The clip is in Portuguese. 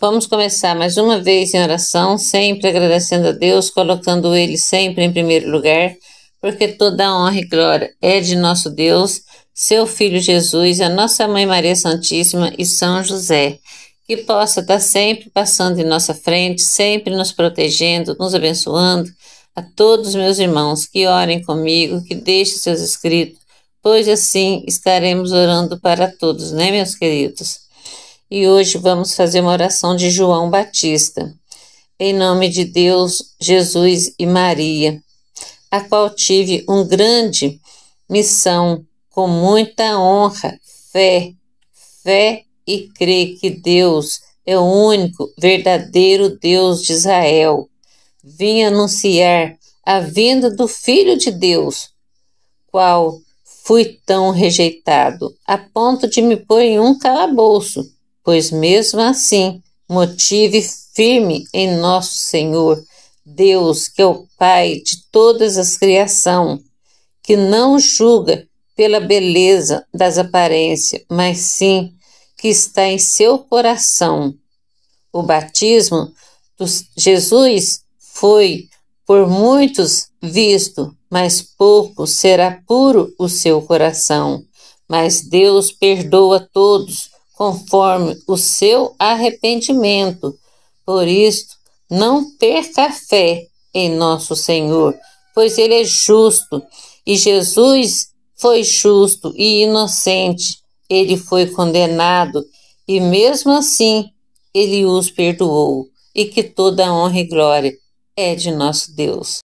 Vamos começar mais uma vez em oração, sempre agradecendo a Deus, colocando Ele sempre em primeiro lugar, porque toda a honra e glória é de nosso Deus, seu Filho Jesus, a nossa Mãe Maria Santíssima e São José que possa estar sempre passando em nossa frente, sempre nos protegendo, nos abençoando. A todos meus irmãos que orem comigo, que deixem seus escritos, pois assim estaremos orando para todos, né, meus queridos? e hoje vamos fazer uma oração de João Batista. Em nome de Deus, Jesus e Maria, a qual tive um grande missão com muita honra, fé, fé e crer que Deus é o único verdadeiro Deus de Israel. Vim anunciar a vinda do Filho de Deus, qual fui tão rejeitado, a ponto de me pôr em um calabouço pois mesmo assim, motive firme em nosso Senhor, Deus, que é o Pai de todas as criação, que não julga pela beleza das aparências, mas sim que está em seu coração. O batismo de Jesus foi por muitos visto, mas pouco será puro o seu coração. Mas Deus perdoa todos conforme o seu arrependimento. Por isto, não perca fé em nosso Senhor, pois Ele é justo e Jesus foi justo e inocente. Ele foi condenado e, mesmo assim, Ele os perdoou. E que toda honra e glória é de nosso Deus.